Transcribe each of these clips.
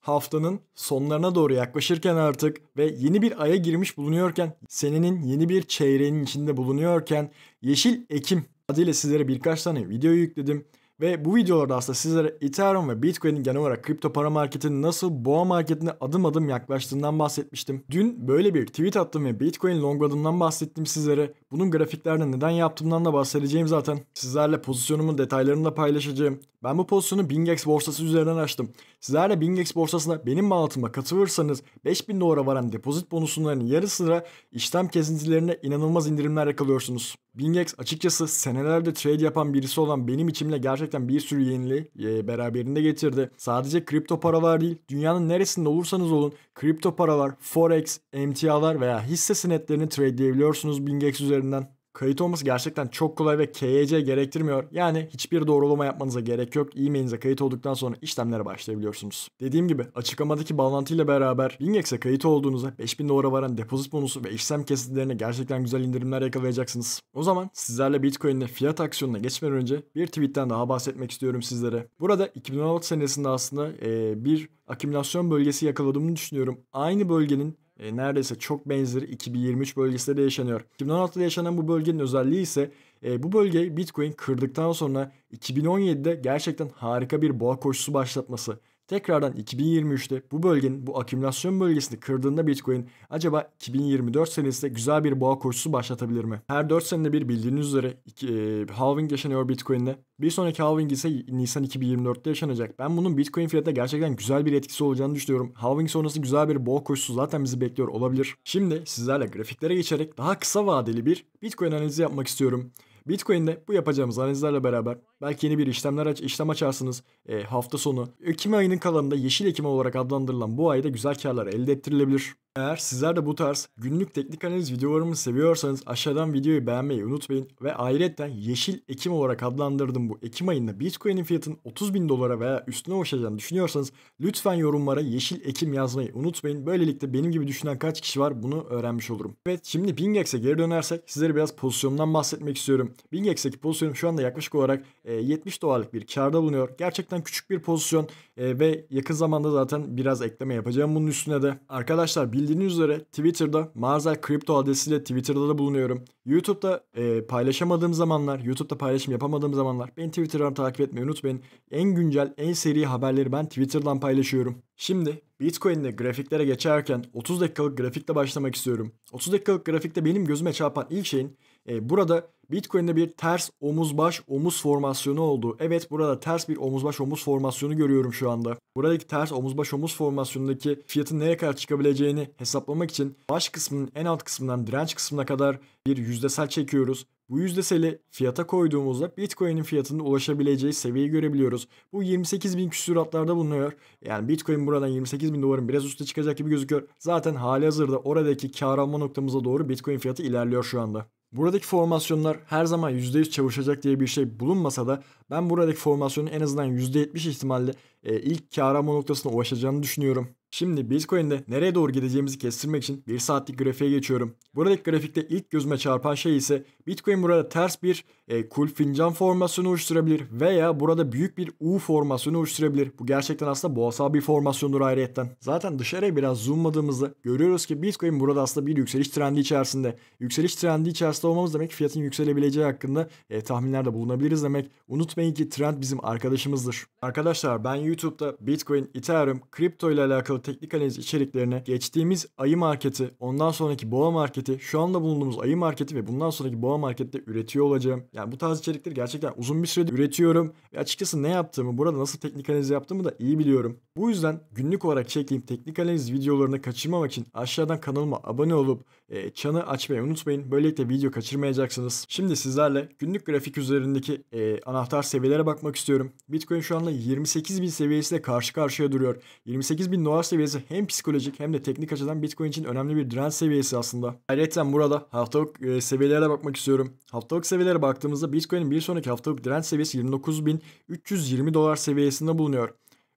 Haftanın sonlarına doğru yaklaşırken artık ve yeni bir aya girmiş bulunuyorken, senenin yeni bir çeyreğinin içinde bulunuyorken Yeşil Ekim adıyla sizlere birkaç tane video yükledim. Ve bu videolarda aslında sizlere Ethereum ve Bitcoin'in genel olarak kripto para marketinin nasıl boğa marketine adım adım yaklaştığından bahsetmiştim. Dün böyle bir tweet attım ve Bitcoin longladığımdan bahsettim sizlere. Bunun grafiklerde neden yaptığımdan da bahsedeceğim zaten. Sizlerle pozisyonumun detaylarını da paylaşacağım. Ben bu pozisyonu Bingex borsası üzerinden açtım. Sizler de Bingex borsasına benim mağlutıma katılırsanız 5000 dolara varan depozit bonusunların yarısına işlem kesintilerine inanılmaz indirimler yakalıyorsunuz. Bingex açıkçası senelerde trade yapan birisi olan benim içimle gerçekten bir sürü yeniliği e, beraberinde getirdi. Sadece kripto paralar değil, dünyanın neresinde olursanız olun kripto paralar, forex, emtialar veya hisse senetlerini tradeleyebiliyorsunuz Bingex üzerinden. Kayıt olması gerçekten çok kolay ve KYC gerektirmiyor. Yani hiçbir doğrulama yapmanıza gerek yok. E-mailinize kayıt olduktan sonra işlemlere başlayabiliyorsunuz. Dediğim gibi açıklamadaki bağlantıyla beraber Bingex'e kayıt olduğunuzda 5000 dolara varan depozit bonusu ve işlem kesitlerine gerçekten güzel indirimler yakalayacaksınız. O zaman sizlerle Bitcoin'in fiyat aksiyonuna geçmeden önce bir tweetten daha bahsetmek istiyorum sizlere. Burada 2016 senesinde aslında ee, bir akümülasyon bölgesi yakaladığımı düşünüyorum. Aynı bölgenin e, neredeyse çok benzeri 2023 bölgesinde de yaşanıyor. 2016'da yaşanan bu bölgenin özelliği ise e, bu bölgeyi Bitcoin kırdıktan sonra 2017'de gerçekten harika bir boğa koşusu başlatması. Tekrardan 2023'te bu bölgenin bu akümülasyon bölgesini kırdığında Bitcoin acaba 2024 senesinde güzel bir boğa koşusu başlatabilir mi? Her 4 senede bir bildiğiniz üzere iki, e, halving yaşanıyor Bitcoin'de. Bir sonraki halving ise Nisan 2024'te yaşanacak. Ben bunun Bitcoin fiyatına gerçekten güzel bir etkisi olacağını düşünüyorum. Halving sonrası güzel bir boğa koşusu zaten bizi bekliyor olabilir. Şimdi sizlerle grafiklere geçerek daha kısa vadeli bir Bitcoin analizi yapmak istiyorum. Bitcoin'de bu yapacağımız analizlerle beraber belki yeni bir işlemler aç, işlem açarsınız. E, hafta sonu Ekim ayının kalanında yeşil Ekim olarak adlandırılan bu ayda güzel karlar elde ettirilebilir. Eğer sizler de bu tarz günlük teknik analiz videolarımı seviyorsanız aşağıdan videoyu beğenmeyi unutmayın. Ve ayrıca yeşil Ekim olarak adlandırdım bu Ekim ayında Bitcoin'in fiyatının 30 bin dolara veya üstüne ulaşacağını düşünüyorsanız lütfen yorumlara yeşil Ekim yazmayı unutmayın. Böylelikle benim gibi düşünen kaç kişi var bunu öğrenmiş olurum. Evet şimdi Bingex'e geri dönersek sizlere biraz pozisyondan bahsetmek istiyorum. Bingex'teki pozisyonum şu anda yaklaşık olarak 70 e, dolarlık bir karda bulunuyor. Gerçekten küçük bir pozisyon e, ve yakın zamanda zaten biraz ekleme yapacağım bunun üstüne de. Arkadaşlar bildiğiniz üzere Twitter'da Mazel Kripto adresiyle Twitter'da da bulunuyorum. YouTube'da e, paylaşamadığım zamanlar, YouTube'da paylaşım yapamadığım zamanlar ben Twitter'dan takip etmeyi unutmayın. En güncel, en seri haberleri ben Twitter'dan paylaşıyorum. Şimdi Bitcoin'de grafiklere geçerken 30 dakikalık grafikle başlamak istiyorum. 30 dakikalık grafikte benim gözüme çarpan ilk şeyin e, burada Bitcoin'de bir ters omuz baş omuz formasyonu oldu. Evet burada ters bir omuz baş omuz formasyonu görüyorum şu anda. Buradaki ters omuz baş omuz formasyonundaki fiyatın nereye kadar çıkabileceğini hesaplamak için baş kısmının en alt kısmından direnç kısmına kadar bir yüzdesel çekiyoruz. Bu yüzdeseli fiyata koyduğumuzda Bitcoin'in fiyatının ulaşabileceği seviyeyi görebiliyoruz. Bu 28 bin küsuratlarda bulunuyor. Yani Bitcoin buradan 28 bin doların biraz üstte çıkacak gibi gözüküyor. Zaten hali hazırda oradaki kar alma noktamıza doğru Bitcoin fiyatı ilerliyor şu anda. Buradaki formasyonlar her zaman %100 çalışacak diye bir şey bulunmasa da ben buradaki formasyonun en azından %70 ihtimalle e, ilk kar noktasına ulaşacağını düşünüyorum. Şimdi Bitcoin'de nereye doğru gideceğimizi kestirmek için 1 saatlik grafiğe geçiyorum. Buradaki grafikte ilk gözüme çarpan şey ise Bitcoin burada ters bir e, kul fincan formasyonu oluşturabilir veya burada büyük bir U formasyonu oluşturabilir. Bu gerçekten aslında boğasal bir formasyondur ayrıyetten. Zaten dışarıya biraz zoomladığımızda görüyoruz ki Bitcoin burada aslında bir yükseliş trendi içerisinde. Yükseliş trendi içerisinde olmamız demek fiyatın yükselebileceği hakkında e, tahminlerde bulunabiliriz demek. Unutmayın ki trend bizim arkadaşımızdır. Arkadaşlar ben YouTube'da Bitcoin, Ethereum, kripto ile alakalı haftalı teknik analiz içeriklerine geçtiğimiz ayı marketi, ondan sonraki boğa marketi, şu anda bulunduğumuz ayı marketi ve bundan sonraki boğa markette üretiyor olacağım. Yani bu tarz içerikleri gerçekten uzun bir süredir üretiyorum ve açıkçası ne yaptığımı, burada nasıl teknik analiz yaptığımı da iyi biliyorum. Bu yüzden günlük olarak çektiğim teknik analiz videolarını kaçırmamak için aşağıdan kanalıma abone olup e, çanı açmayı unutmayın. Böylelikle video kaçırmayacaksınız. Şimdi sizlerle günlük grafik üzerindeki e, anahtar seviyelere bakmak istiyorum. Bitcoin şu anda 28.000 seviyesiyle karşı karşıya duruyor. 28.000 dolar seviyesi hem psikolojik hem de teknik açıdan Bitcoin için önemli bir direnç seviyesi aslında. Ayrıca burada haftalık e, seviyelere bakmak istiyorum. Haftalık seviyelere baktığımızda Bitcoin'in bir sonraki haftalık direnç seviyesi 29.320 dolar seviyesinde bulunuyor.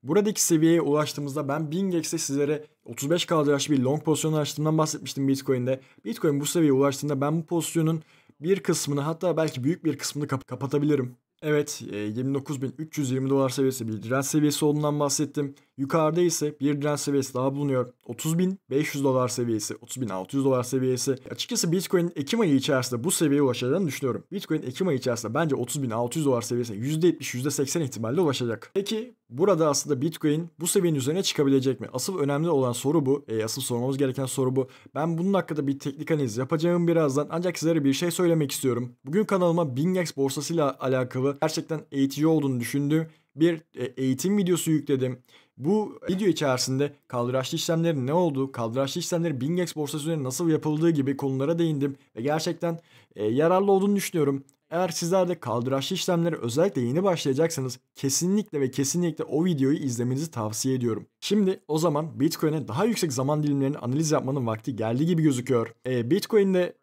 Buradaki seviyeye ulaştığımızda ben BingX'te sizlere 35 kaldıraç bir long pozisyon açtığımdan bahsetmiştim Bitcoin'de. Bitcoin bu seviyeye ulaştığında ben bu pozisyonun bir kısmını hatta belki büyük bir kısmını kap kapatabilirim. Evet 29.320 e, dolar seviyesi bir direnç seviyesi olduğundan bahsettim. Yukarıda ise bir direnç seviyesi daha bulunuyor. 30.500 dolar seviyesi, 30.600 dolar seviyesi. Açıkçası Bitcoin'in Ekim ayı içerisinde bu seviyeye ulaşacağını düşünüyorum. Bitcoin Ekim ayı içerisinde bence 30.600 dolar seviyesine %70, %80 ihtimalle ulaşacak. Peki burada aslında Bitcoin bu seviyenin üzerine çıkabilecek mi? Asıl önemli olan soru bu. E, asıl sormamız gereken soru bu. Ben bunun hakkında bir teknik analiz yapacağım birazdan. Ancak sizlere bir şey söylemek istiyorum. Bugün kanalıma Bingex borsasıyla alakalı gerçekten eğitici olduğunu düşündüğüm bir e, eğitim videosu yükledim. Bu video içerisinde kaldıraçlı işlemlerin ne olduğu, kaldıraçlı işlemleri Bingex borsası üzerinde nasıl yapıldığı gibi konulara değindim ve gerçekten e, yararlı olduğunu düşünüyorum. Eğer sizler de kaldıraçlı işlemlere özellikle yeni başlayacaksanız kesinlikle ve kesinlikle o videoyu izlemenizi tavsiye ediyorum. Şimdi o zaman Bitcoin'e daha yüksek zaman dilimlerini analiz yapmanın vakti geldi gibi gözüküyor. E, Bitcoin'de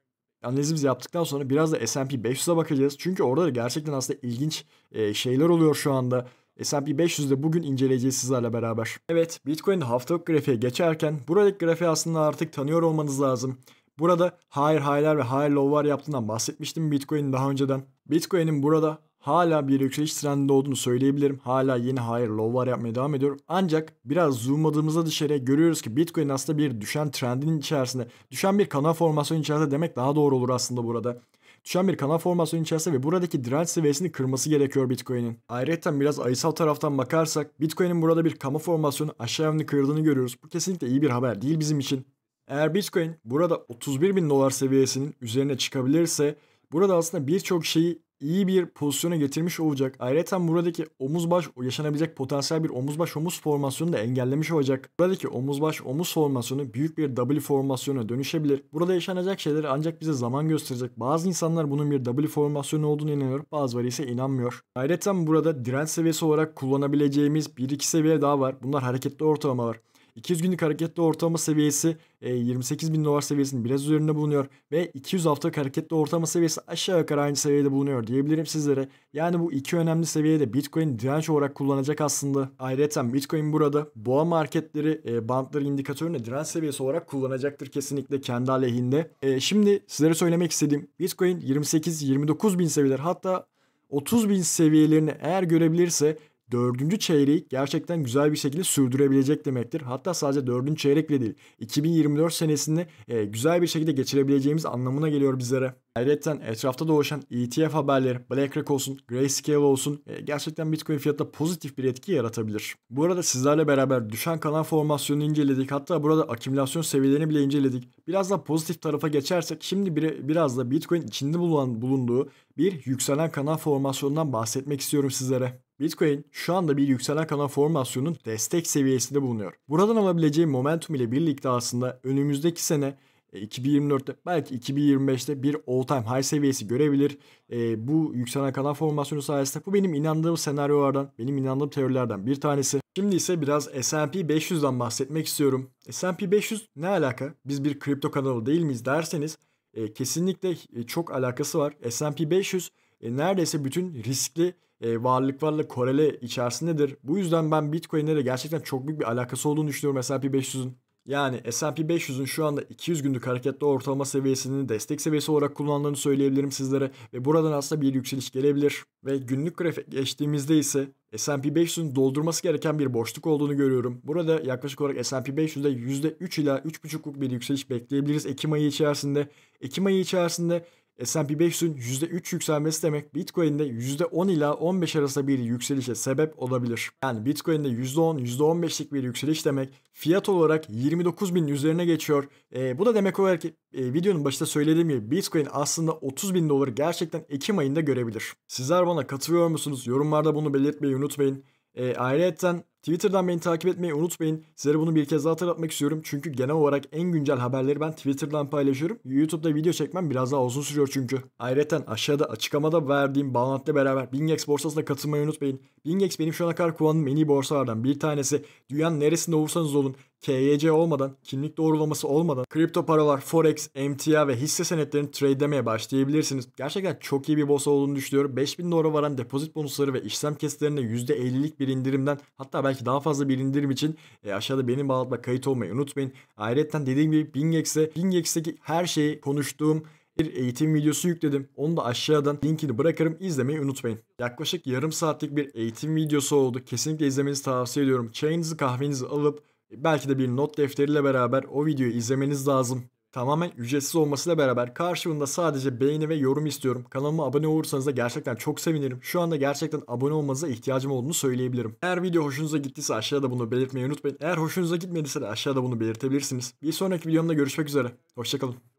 analizimizi yaptıktan sonra biraz da S&P 500'e bakacağız. Çünkü orada da gerçekten aslında ilginç e, şeyler oluyor şu anda. S&P 500'de bugün inceleyeceğiz sizlerle beraber. Evet Bitcoin haftalık grafiğe geçerken buradaki grafiği aslında artık tanıyor olmanız lazım. Burada higher high'ler ve higher low'lar yaptığından bahsetmiştim Bitcoin'in daha önceden. Bitcoin'in burada hala bir yükseliş trendinde olduğunu söyleyebilirim. Hala yeni higher low'lar yapmaya devam ediyor. Ancak biraz zoomladığımızda dışarıya görüyoruz ki Bitcoin aslında bir düşen trendin içerisinde, düşen bir kanal formasyonu içerisinde demek daha doğru olur aslında burada düşen bir kanal formasyonu içerisinde ve buradaki direnç seviyesini kırması gerekiyor Bitcoin'in. Ayrıca biraz ayısal taraftan bakarsak Bitcoin'in burada bir kama formasyonu aşağı yönlü kırıldığını görüyoruz. Bu kesinlikle iyi bir haber değil bizim için. Eğer Bitcoin burada 31 bin dolar seviyesinin üzerine çıkabilirse burada aslında birçok şeyi iyi bir pozisyona getirmiş olacak. Ayrıca buradaki omuz baş yaşanabilecek potansiyel bir omuz baş omuz formasyonu da engellemiş olacak. Buradaki omuz baş omuz formasyonu büyük bir W formasyona dönüşebilir. Burada yaşanacak şeyler ancak bize zaman gösterecek. Bazı insanlar bunun bir W formasyonu olduğunu inanıyor. Bazıları ise inanmıyor. Ayrıca burada direnç seviyesi olarak kullanabileceğimiz 1-2 seviye daha var. Bunlar hareketli ortalama var. 200 günlük hareketli ortalama seviyesi 28 e, bin dolar seviyesinin biraz üzerinde bulunuyor ve 200 haftalık hareketli ortalama seviyesi aşağı yukarı aynı seviyede bulunuyor diyebilirim sizlere. Yani bu iki önemli seviyede Bitcoin direnç olarak kullanacak aslında. Ayrıca Bitcoin burada boğa marketleri e, bantları indikatörüne direnç seviyesi olarak kullanacaktır kesinlikle kendi aleyhinde. E, şimdi sizlere söylemek istediğim Bitcoin 28-29 bin seviyeler hatta 30 bin seviyelerini eğer görebilirse dördüncü çeyreği gerçekten güzel bir şekilde sürdürebilecek demektir. Hatta sadece dördüncü çeyrek bile değil. 2024 senesini e, güzel bir şekilde geçirebileceğimiz anlamına geliyor bizlere. Ayrıca etrafta dolaşan ETF haberleri, BlackRock olsun, Grayscale olsun e, gerçekten Bitcoin fiyatına pozitif bir etki yaratabilir. Bu arada sizlerle beraber düşen kanal formasyonunu inceledik. Hatta burada akümülasyon seviyelerini bile inceledik. Biraz da pozitif tarafa geçersek şimdi bir, biraz da Bitcoin içinde bulunan, bulunduğu bir yükselen kanal formasyonundan bahsetmek istiyorum sizlere. Bitcoin şu anda bir yükselen kanal formasyonun destek seviyesinde bulunuyor. Buradan alabileceği momentum ile birlikte aslında önümüzdeki sene 2024'te e, belki 2025'te bir all time high seviyesi görebilir. E, bu yükselen kanal formasyonu sayesinde bu benim inandığım senaryolardan, benim inandığım teorilerden bir tanesi. Şimdi ise biraz S&P 500'den bahsetmek istiyorum. S&P 500 ne alaka? Biz bir kripto kanalı değil miyiz derseniz e, kesinlikle e, çok alakası var. S&P 500 e, neredeyse bütün riskli e, varlıklarla korele içerisindedir. Bu yüzden ben Bitcoin'le de gerçekten çok büyük bir alakası olduğunu düşünüyorum S&P 500'ün. Yani S&P 500'ün şu anda 200 günlük hareketli ortalama seviyesini destek seviyesi olarak kullandığını söyleyebilirim sizlere ve buradan aslında bir yükseliş gelebilir. Ve günlük grafik geçtiğimizde ise S&P 500'ün doldurması gereken bir boşluk olduğunu görüyorum. Burada yaklaşık olarak S&P 500'de %3 ila 3,5'luk bir yükseliş bekleyebiliriz Ekim ayı içerisinde. Ekim ayı içerisinde S&P 500'ün %3 yükselmesi demek Bitcoin'de %10 ila 15 arasında bir yükselişe sebep olabilir. Yani Bitcoin'de %10, %15'lik bir yükseliş demek fiyat olarak 29 bin üzerine geçiyor. E, bu da demek olarak ki e, videonun başında söylediğim gibi Bitcoin aslında 30 bin doları gerçekten Ekim ayında görebilir. Sizler bana katılıyor musunuz? Yorumlarda bunu belirtmeyi unutmayın. E, ayrıyeten Twitter'dan beni takip etmeyi unutmayın. Size bunu bir kez daha hatırlatmak istiyorum. Çünkü genel olarak en güncel haberleri ben Twitter'dan paylaşıyorum. YouTube'da video çekmem biraz daha uzun sürüyor çünkü. Ayrıca aşağıda açıklamada verdiğim bağlantıyla beraber Bingex borsasına katılmayı unutmayın. Bingex benim şu ana kadar kullandığım en iyi borsalardan bir tanesi. Dünyanın neresinde olursanız olun KYC olmadan, kimlik doğrulaması olmadan kripto paralar, forex, emtia ve hisse senetlerini tradelemeye başlayabilirsiniz. Gerçekten çok iyi bir borsa olduğunu düşünüyorum. 5000 dolara varan depozit bonusları ve işlem kesilerinde %50'lik bir indirimden hatta belki daha fazla bir indirim için e, aşağıda benim bağlantıma kayıt olmayı unutmayın. Ayrıca dediğim gibi Bingex'e Bingex'teki her şeyi konuştuğum bir eğitim videosu yükledim. Onu da aşağıdan linkini bırakırım. İzlemeyi unutmayın. Yaklaşık yarım saatlik bir eğitim videosu oldu. Kesinlikle izlemenizi tavsiye ediyorum. Çayınızı kahvenizi alıp belki de bir not defteriyle beraber o videoyu izlemeniz lazım. Tamamen ücretsiz olmasıyla beraber karşılığında sadece beğeni ve yorum istiyorum. Kanalıma abone olursanız da gerçekten çok sevinirim. Şu anda gerçekten abone olmanıza ihtiyacım olduğunu söyleyebilirim. Eğer video hoşunuza gittiyse aşağıda bunu belirtmeyi unutmayın. Eğer hoşunuza gitmediyse de aşağıda bunu belirtebilirsiniz. Bir sonraki videomda görüşmek üzere. Hoşçakalın.